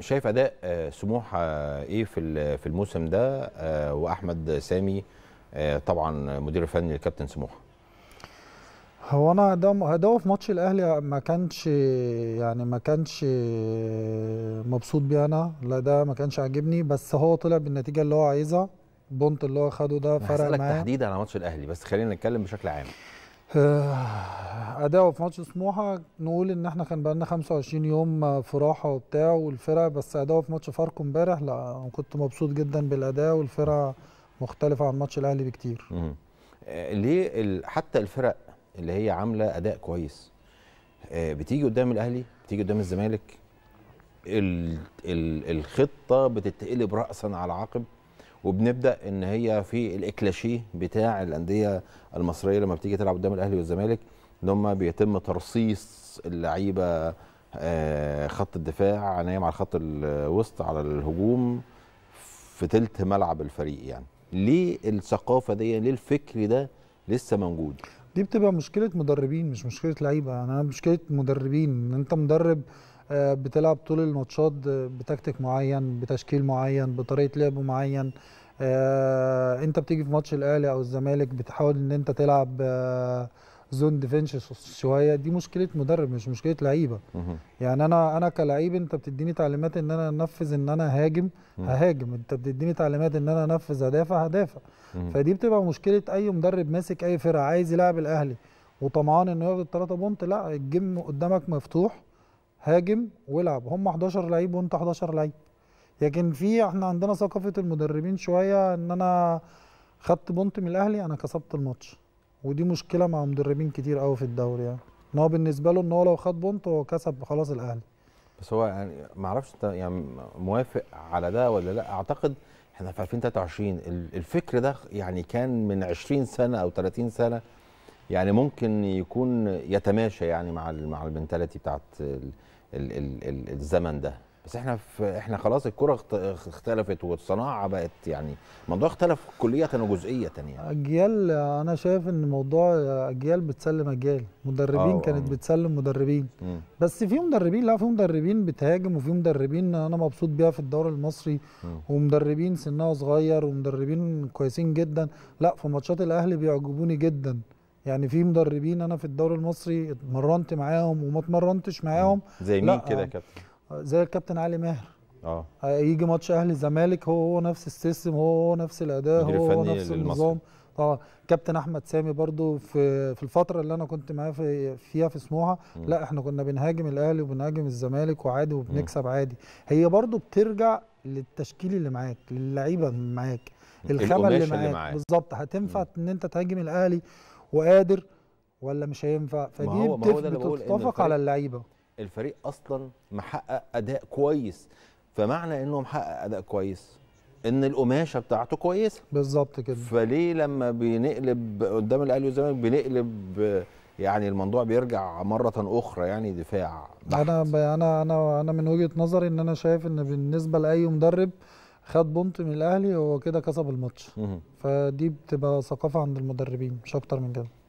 شايف اداء آه، سموحه آه، ايه في في الموسم ده آه، واحمد سامي طبعا مدير الفني لكابتن سموحه هو انا هدوه في ماتش الاهلي ما كانش يعني ما كانش مبسوط بيه انا لا ده ما كانش عاجبني بس هو طلع بالنتيجه اللي هو عايزها البونت اللي هو خده ده فرق معايا هسألك تحديدا على ماتش الاهلي بس خلينا نتكلم بشكل عام آه، اداؤه في ماتش سموحه نقول ان احنا كان بقالنا 25 يوم آه، في راحه وبتاع والفرقه بس اداؤه في ماتش فاركو امبارح لا كنت مبسوط جدا بالاداء والفرقه مختلفه عن ماتش الاهلي بكتير آه، ليه حتى الفرق اللي هي عامله اداء كويس بتيجي قدام الاهلي بتيجي قدام الزمالك الخطه بتتقلب راسا على عقب وبنبدا ان هي في الاكلاشيه بتاع الانديه المصريه لما بتيجي تلعب قدام الاهلي والزمالك ان هم بيتم ترصيص اللعيبه آه، خط الدفاع عناية مع الخط الوسط على الهجوم في تلت ملعب الفريق يعني ليه الثقافه دي ليه الفكر ده لسه موجود دي بتبقى مشكله مدربين مش مشكله لعيبه يعني انا مشكله مدربين ان انت مدرب آه، بتلعب طول الماتشات بتكتيك معين بتشكيل معين بطريقه لعب معين آه، انت بتيجي في ماتش الاهلي او الزمالك بتحاول ان انت تلعب زون آه، ديفنس شويه دي مشكله مدرب مش مشكله لعيبه يعني انا انا كلعيب انت بتديني تعليمات ان انا انفذ ان انا هاجم ههاجم انت بتديني تعليمات ان انا انفذ هدافع هدافع فدي بتبقى مشكله اي مدرب ماسك اي فرقه عايز يلعب الاهلي وطمعان انه ياخد الثلاثه بونت لا الجيم قدامك مفتوح هاجم والعب هم 11 لعيب وانت 11 لعيب لكن في احنا عندنا ثقافه المدربين شويه ان انا خدت بونت من الاهلي انا كسبت الماتش ودي مشكله مع مدربين كتير قوي في الدوري يعني ان هو بالنسبه له ان هو لو خد بونت هو كسب خلاص الاهلي بس هو يعني ما اعرفش انت يعني موافق على ده ولا لا اعتقد احنا في 2023 الفكر ده يعني كان من 20 سنه او 30 سنه يعني ممكن يكون يتماشى يعني مع مع المنتاليتي بتاعت الـ الـ الـ الزمن ده بس احنا في احنا خلاص الكره اختلفت والصناعه بقت يعني الموضوع اختلف كليه وجزئيه يعني اجيال انا شايف ان موضوع اجيال بتسلم اجيال مدربين أوه. كانت آه. بتسلم مدربين مم. بس في مدربين لا في مدربين بتهاجم وفي مدربين انا مبسوط بيها في الدوري المصري مم. ومدربين سنها صغير ومدربين كويسين جدا لا في ماتشات الاهلي بيعجبوني جدا يعني في مدربين انا في الدوري المصري اتمرنت معاهم وما اتمرنتش معاهم زي مين كده يا آه، كابتن زي الكابتن علي ماهر اه يجي ماتش اهلي الزمالك هو هو نفس السيستم هو هو نفس الاداء هو هو نفس النظام طبعا كابتن احمد سامي برضو في في الفتره اللي انا كنت معاه في فيها في سموحه لا احنا كنا بنهاجم الاهلي وبنهاجم الزمالك وعادي وبنكسب م. عادي هي برضو بترجع للتشكيل اللي معاك للعيبه اللي معاك الخامه اللي معاك, معاك. بالظبط هتنفع ان انت تهاجم الاهلي وقادر ولا مش هينفع فدي ما هو ما هو ده اللي بتتفق على اللعيبه الفريق اصلا محقق اداء كويس فمعنى انه محقق اداء كويس ان القماشه بتاعته كويسه بالظبط كده فليه لما بنقلب قدام الاهلي والزمالك بنقلب يعني الموضوع بيرجع مره اخرى يعني دفاع بحت. انا انا انا من وجهه نظري ان انا شايف ان بالنسبه لاي مدرب خد بونت من الاهلي هو كده كسب الماتش فدي بتبقى ثقافه عند المدربين مش اكتر من كده